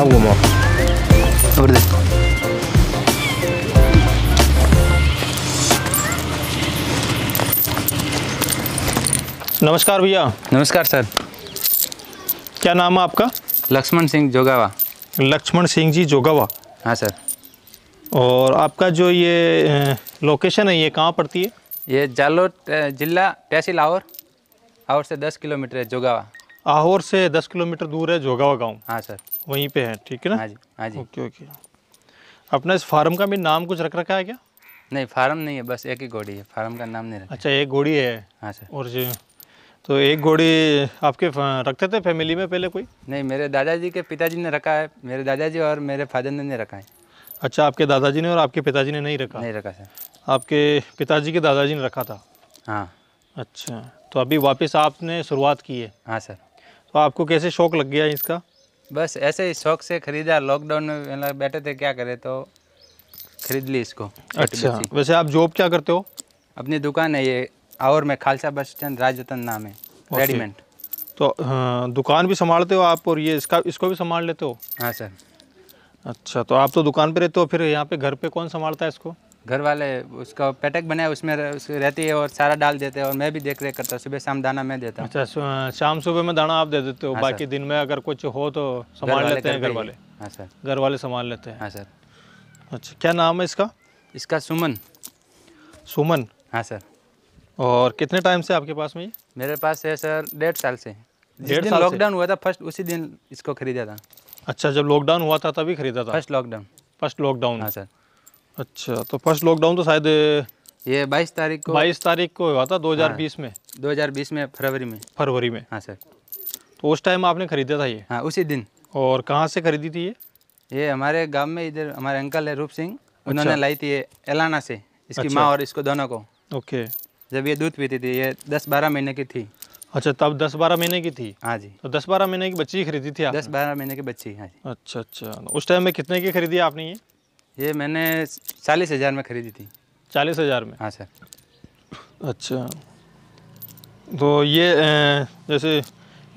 Palomar. Добрый день. नमस्कार भैया नमस्कार सर क्या नाम है आपका लक्ष्मण सिंह जोगावा लक्ष्मण सिंह जी जोगावा हाँ सर और आपका जो ये लोकेशन है ये कहाँ पड़ती है ये जालोर जिला तहसील और आवर से दस किलोमीटर है जोगावा आहोर से दस किलोमीटर दूर है जोगावा गाँव हाँ सर वहीं पे है ठीक है ना हाँ जी हाँ जी ओके ओके अपना इस फार्म का भी नाम कुछ रख रखा है क्या नहीं फार्म नहीं है बस एक ही घोड़ी है फार्म का नाम नहीं रखा अच्छा एक घोड़ी है हाँ सर और जी तो एक घोड़ी आपके रखते थे फैमिली में पहले कोई नहीं मेरे दादाजी के पिताजी ने रखा है मेरे दादाजी और मेरे फादर ने नहीं रखा है अच्छा आपके दादाजी ने और आपके पिताजी ने नहीं रखा नहीं रखा सर आपके पिताजी के दादाजी ने रखा था हाँ अच्छा तो अभी वापस आपने शुरुआत की है हाँ सर तो आपको कैसे शौक लग गया इसका बस ऐसे ही शौक से खरीदा लॉकडाउन में मतलब बैठे थे क्या करे तो खरीद ली इसको अच्छा वैसे आप जॉब क्या करते हो अपनी दुकान है ये और में खालसा बस स्टैंड राजतन नाम है रेडीमेड तो हाँ, दुकान भी संभालते हो आप और ये इसका इसको भी संभाल लेते हो हाँ सर अच्छा तो आप तो दुकान पे रहते हो फिर यहाँ पे घर पे कौन संभालता है इसको घर वाले उसका पेटक बनाया उसमें रहती है और सारा डाल देते हैं और मैं भी देख रेख करता हूँ सुबह शाम दाना मैं देता हूँ अच्छा शाम सुबह में दाना आप दे देते हो हाँ, बाकी दिन में अगर कुछ हो तो संभाल लेते हैं घर वाले हाँ सर घर वाले संभाल लेते हैं हाँ सर अच्छा क्या नाम है इसका इसका सुमन सुमन हाँ सर और कितने टाइम से आपके पास में ये मेरे पास है सर डेढ़ साल से डेढ़ साल लॉकडाउन हुआ था फर्स्ट उसी दिन इसको खरीदा था अच्छा जब लॉकडाउन हुआ था तभी खरीदा था फर्स्ट लॉकडाउन फर्स्ट लॉकडाउन हाँ सर अच्छा तो फर्स्ट लॉकडाउन तो शायद ये 22 तारीख को 22 तारीख को हुआ था 2020 हाँ, में 2020 में फरवरी में फरवरी में हाँ सर तो उस टाइम आपने खरीदा था ये हाँ उसी दिन और कहाँ से खरीदी थी ये ये हमारे गांव में इधर हमारे अंकल है रूप सिंह अच्छा। उन्होंने लाई थी ये एलाना से इसकी अच्छा। माँ और इसको दोनों को ओके जब ये दूध पीती थी ये दस बारह महीने की थी अच्छा तब दस बारह महीने की थी हाँ जी तो दस बारह महीने की बच्ची खरीदी थी दस बारह महीने की बच्ची हाँ जी अच्छा अच्छा उस टाइम में कितने की खरीदी आपने ये ये मैंने चालीस हज़ार में ख़रीदी थी चालीस हज़ार में हाँ सर अच्छा तो ये जैसे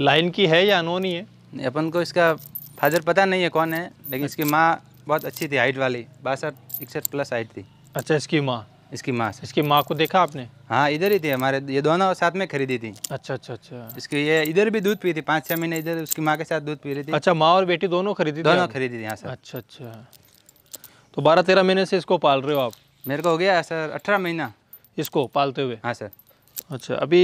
लाइन की है या अनोनी है अपन को इसका फादर पता नहीं है कौन है लेकिन इसकी माँ बहुत अच्छी थी हाइट वाली बासठ इकसठ प्लस हाइट थी अच्छा इसकी माँ इसकी माँ इसकी माँ को देखा आपने हाँ इधर ही थी हमारे ये दोनों साथ में खरीदी थी अच्छा अच्छा अच्छा इसकी ये इधर भी दूध पी थी पाँच छः महीने इधर उसकी माँ के साथ दूध पी रही थी अच्छा माँ और बेटी दोनों खरीदी दोनों खरीदी थी यहाँ से अच्छा अच्छा तो बारह तेरह महीने से इसको पाल रहे हो आप मेरे को हो गया सर अठारह महीना इसको पालते हुए हाँ सर अच्छा अभी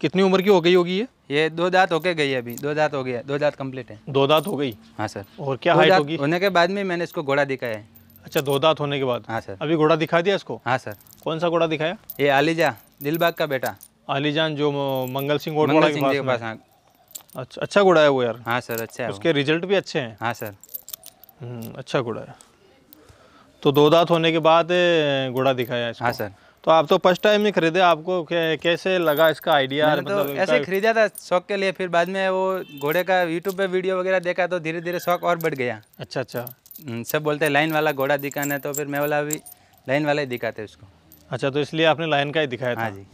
कितनी उम्र की हो गई होगी ये ये दो दांत होके गई है अभी दो दांत हो गया दो दांत कंप्लीट है दो दांत हो गई हाँ सर और क्या हाइट होगी होने के बाद में मैंने इसको घोड़ा दिखाया है अच्छा दो दांत होने के बाद हाँ सर अभी घोड़ा दिखा दिया इसको हाँ सर कौन सा घोड़ा दिखाया ये आलीजा दिलबाग का बेटा आलीजान जो मंगल सिंह मंगल सिंह के पास हाँ। अच्छा अच्छा घोड़ा है वो यार हाँ सर अच्छा उसके रिजल्ट भी अच्छे हैं हाँ सर हम्म, अच्छा घोड़ा है तो दो दांत होने के बाद घोड़ा दिखाया इसको हाँ सर तो आप तो फर्स्ट टाइम ही खरीदे आपको कैसे लगा इसका आइडिया तो मतलब तो ऐसे खरीदा था शौक के लिए फिर बाद में वो घोड़े का यूट्यूब पे वीडियो वगैरह देखा तो धीरे धीरे शौक और बढ़ गया अच्छा अच्छा हम्म, सब बोलते हैं लाइन वाला घोड़ा दिखाना है तो फिर मैं बोला अभी लाइन वाला ही दिखाते उसको अच्छा तो इसलिए आपने लाइन का ही दिखाया था हाँ जी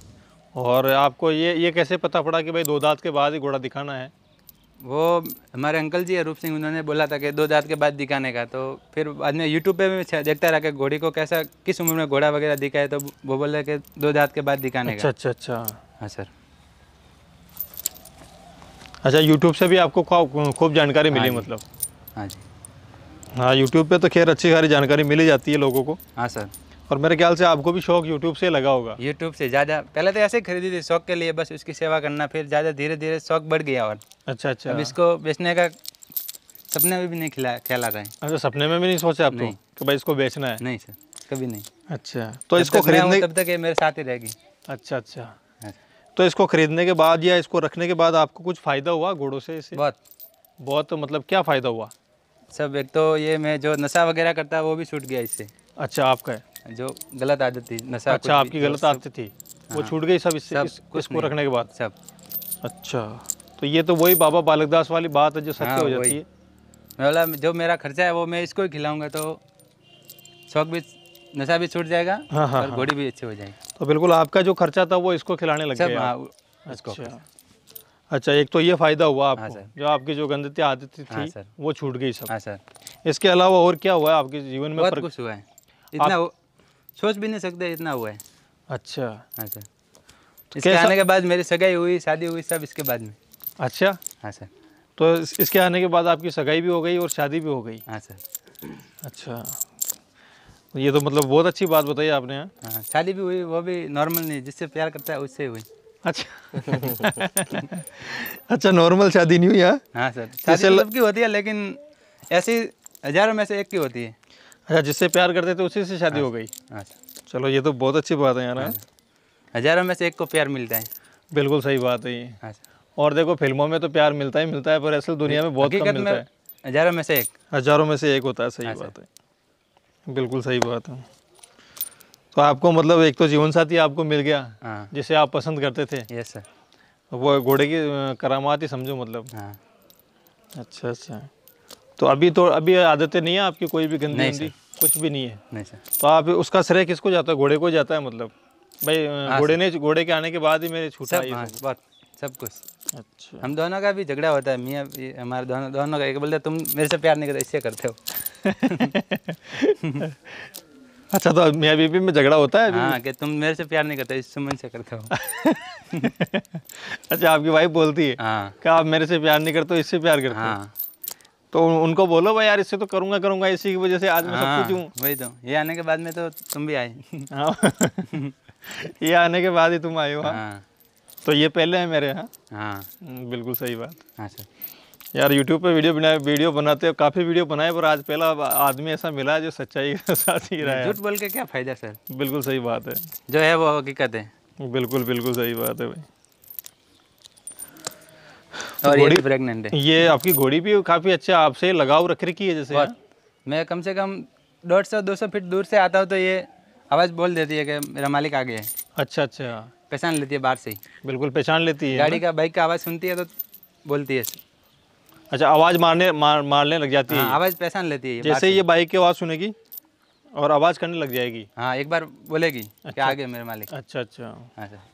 और आपको ये ये कैसे पता पड़ा कि भाई दो दांत के बाद ही घोड़ा दिखाना है वो हमारे अंकल जी अरूप सिंह उन्होंने बोला था कि दो दांत के बाद दिखाने का तो फिर बाद में यूट्यूब पे भी देखता रहा कि घोड़ी को कैसा किस उम्र में घोड़ा वगैरह दिखा है तो वो बोले कि दो दांत के बाद दिखाने अच्छा, का अच्छा अच्छा हाँ सर अच्छा यूट्यूब से भी आपको खूब जानकारी मिली हाँ मतलब हाँ जी हाँ यूट्यूब पे तो खैर अच्छी सारी जानकारी मिली जाती है लोगों को हाँ सर और मेरे ख्याल से आपको भी शौक यूट्यूब से लगा होगा यूट्यूब से ज़्यादा पहले तो ऐसे खरीदी थी शौक के लिए बस उसकी सेवा करना फिर ज़्यादा धीरे धीरे शौक बढ़ गया और अच्छा अच्छा अब इसको बेचने का सपने में भी नहीं खिला ख्याल आता है अच्छा सपने में भी नहीं सोचा आपने तो? कि भाई इसको बेचना है नहीं सर कभी नहीं अच्छा तो इसको खरीदने तब तक ये मेरे साथ ही रहेगी अच्छा अच्छा हाँ। तो इसको खरीदने के बाद या इसको रखने के बाद आपको कुछ फ़ायदा हुआ घोड़ों से इसे बहुत बहुत तो मतलब क्या फ़ायदा हुआ सब एक तो ये मैं जो नशा वगैरह करता है वो भी छूट गया इससे अच्छा आपका है जो गलत आदत थी नशा अच्छा आपकी गलत आदत थी वो हाँ। छूट गई सब इससे इस, इसको रखने के बाद सब अच्छा तो ये तो वही बाबा बालकदास वाली बात है जो सच हाँ, हो जाती है बोला जो मेरा खर्चा है वो मैं इसको ही खिलाऊंगा तो शौक भी नशा भी छूट जाएगा हाँ, हाँ, और घोड़ी हाँ। भी अच्छी हो जाएगी तो बिल्कुल आपका जो खर्चा था वो इसको खिलाने लग गया हाँ, अच्छा अच्छा एक तो ये फ़ायदा हुआ आपको हाँ जो आपकी जो गंदती आदत थी हाँ, वो छूट गई सब हाँ, सर इसके अलावा और क्या हुआ आपके जीवन में बहुत कुछ हुआ है इतना सोच भी नहीं सकते इतना हुआ है अच्छा हाँ सर तो इसके आने के बाद मेरी सगाई हुई शादी हुई सब इसके बाद में अच्छा हाँ सर तो इसके आने के बाद आपकी सगाई भी हो गई और शादी भी हो गई हाँ सर अच्छा तो ये तो मतलब बहुत अच्छी बात बताई आपने हाँ, हाँ शादी भी हुई वो भी नॉर्मल नहीं जिससे प्यार करता है उससे हुई अच्छा अच्छा नॉर्मल शादी नहीं हुई हाँ, हाँ सर शादी सबकी की होती है लेकिन ऐसी हजारों में से एक की होती है अच्छा जिससे प्यार करते थे उसी से शादी हो अच्छा, गई अच्छा चलो ये तो बहुत अच्छी बात है यार हाँ हाँ। हजारों में से एक को प्यार मिलता है बिल्कुल सही बात है ये अच्छा। और देखो फिल्मों में तो प्यार मिलता ही मिलता है पर असल दुनिया में बहुत कम मिलता है हजारों में से एक हजारों में से एक होता है सही अच्छा। बात है बिल्कुल सही बात है तो आपको मतलब एक तो जीवन साथी आपको मिल गया हाँ। जिसे आप पसंद करते थे यस सर वो घोड़े की करामात ही समझो मतलब अच्छा अच्छा तो अभी तो अभी आदतें नहीं है आपकी कोई भी गंदी गंदी कुछ भी नहीं है नहीं सर तो आप उसका श्रेय किसको जाता है घोड़े को जाता है मतलब भाई हाँ घोड़े ने घोड़े के आने के बाद ही मेरे छूटा हाँ, बात सब कुछ अच्छा हम दोनों का भी झगड़ा होता है मियाँ हमारे दोनों दोनों का एक बोलते तुम मेरे से प्यार नहीं करते इससे करते हो अच्छा तो मियाँ बीबी में झगड़ा होता है हाँ कि तुम मेरे से प्यार नहीं करते इस सुमन से करते हो अच्छा आपकी वाइफ बोलती है हाँ कि आप मेरे से प्यार नहीं करते इससे प्यार करते हाँ तो उनको बोलो भाई यार इससे तो करूंगा करूंगा इसी की वजह से आज मैं सब हाँ, कुछ हूँ वही तो ये आने के बाद में तो तुम भी आए हाँ। ये आने के बाद ही तुम आए हो हाँ। तो ये पहले है मेरे यहाँ हम्म, बिल्कुल सही बात अच्छा। यार YouTube पे वीडियो बना वीडियो बनाते हो काफ़ी वीडियो बनाए पर आज पहला आदमी ऐसा मिला जो सच्चाई के साथ ही रहा है झूठ बोल के क्या फ़ायदा सर बिल्कुल सही बात है जो है वो हकीकत है बिल्कुल बिल्कुल सही बात है भाई तो और ये प्रेग्नेंट तो है ये आपकी घोड़ी भी काफ़ी अच्छा आपसे लगाव रख रखी है जैसे हाँ? मैं कम से कम डेढ़ सौ दो सौ फीट दूर से आता हूँ तो ये आवाज़ बोल देती है कि मेरा मालिक आ गया है अच्छा अच्छा पहचान लेती है बाहर से ही बिल्कुल पहचान लेती है गाड़ी हाँ? का बाइक का आवाज़ सुनती है तो बोलती है अच्छा आवाज़ मारने मार, मारने लग जाती है हाँ, आवाज़ पहचान लेती है जैसे ये बाइक की आवाज़ सुनेगी और आवाज़ करने लग जाएगी हाँ एक बार बोलेगी अच्छा, कि आगे मेरे मालिक अच्छा अच्छा अच्छा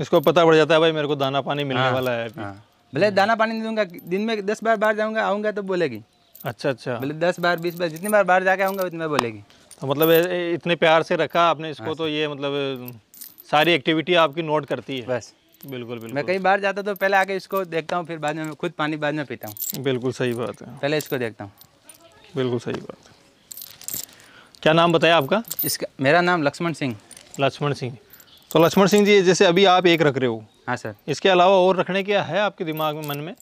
इसको पता पड़ जाता है भाई मेरे को दाना पानी मिलने हाँ, वाला है हाँ। भले दाना पानी नहीं दूंगा दिन में दस बार बाहर जाऊंगा आऊंगा तो बोलेगी अच्छा अच्छा भले दस बार बीस बार जितनी बार बाहर जाके आऊंगा उतनी बार बोलेगी तो मतलब इतने प्यार से रखा आपने इसको तो ये मतलब सारी एक्टिविटी आपकी नोट करती है बस बिल्कुल बिल्कुल मैं कई बार जाता तो पहले आके इसको देखता हूँ फिर बाद में खुद पानी बाद में पीता हूँ बिल्कुल सही बात है पहले इसको देखता हूँ बिल्कुल सही बात है क्या नाम बताया आपका इसका मेरा नाम लक्ष्मण सिंह लक्ष्मण सिंह तो लक्ष्मण सिंह जी जैसे अभी आप एक रख रहे हो हाँ सर इसके अलावा और रखने क्या है आपके दिमाग में मन में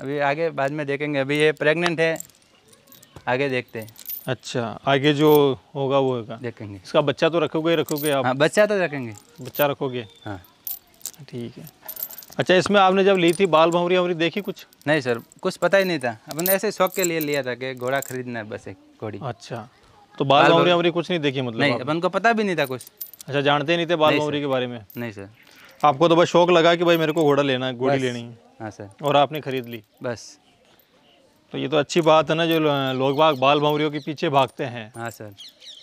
अभी आगे बाद में देखेंगे अभी ये प्रेग्नेंट है आगे देखते हैं अच्छा आगे जो होगा वो होगा देखेंगे इसका बच्चा तो रखोगे रखोगे आप हाँ, बच्चा तो रखेंगे बच्चा रखोगे हाँ ठीक है अच्छा इसमें आपने जब ली थी बाल भंवरी भंवरी देखी कुछ नहीं सर कुछ पता ही नहीं था अपने ऐसे शौक के लिए लिया था कि घोड़ा खरीदना है बस एक घोड़ी अच्छा तो बाल भंवरी भंवरी कुछ नहीं देखी मतलब नहीं अपन को पता भी नहीं था कुछ अच्छा जानते नहीं थे बाल मोहरी के बारे में नहीं सर आपको तो बस शौक लगा कि भाई मेरे को घोड़ा लेना है घोड़ी लेनी है हाँ सर और आपने खरीद ली बस तो ये तो अच्छी बात है ना जो लोग बाग बाल भंवरियों के पीछे भागते हैं हाँ सर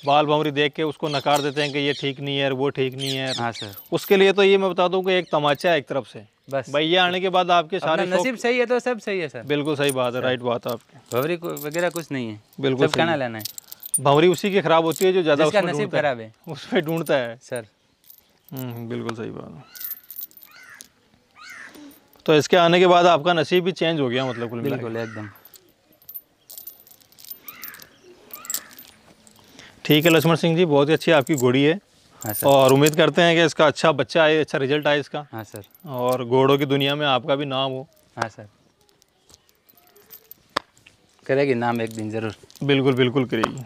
बाल भंवरी देख के उसको नकार देते हैं कि ये ठीक नहीं है वो ठीक नहीं है हाँ सर उसके लिए तो ये मैं बता दूँ कि एक तमाचा है एक तरफ से बस भैया आने के बाद आपके सारे नसीब सही है तो सब सही है सर बिल्कुल सही बात है राइट बात है आपकी भंवरी वगैरह कुछ नहीं है बिल्कुल कहना लेना है भावरी उसी की खराब होती है जो ज्यादा उसका नसीब खराब है उसमें ढूंढता है सर हम्म, बिल्कुल सही बात तो इसके आने के बाद आपका नसीब भी चेंज हो गया मतलब कुल बिल्कुल एकदम ठीक है लक्ष्मण सिंह जी बहुत ही अच्छी आपकी घोड़ी है हाँ सर। और उम्मीद करते हैं कि इसका अच्छा बच्चा आए अच्छा रिजल्ट आए इसका हाँ सर और घोड़ों की दुनिया में आपका भी नाम हो हाँ सर करेगी नाम एक दिन ज़रूर बिल्कुल बिल्कुल करेगी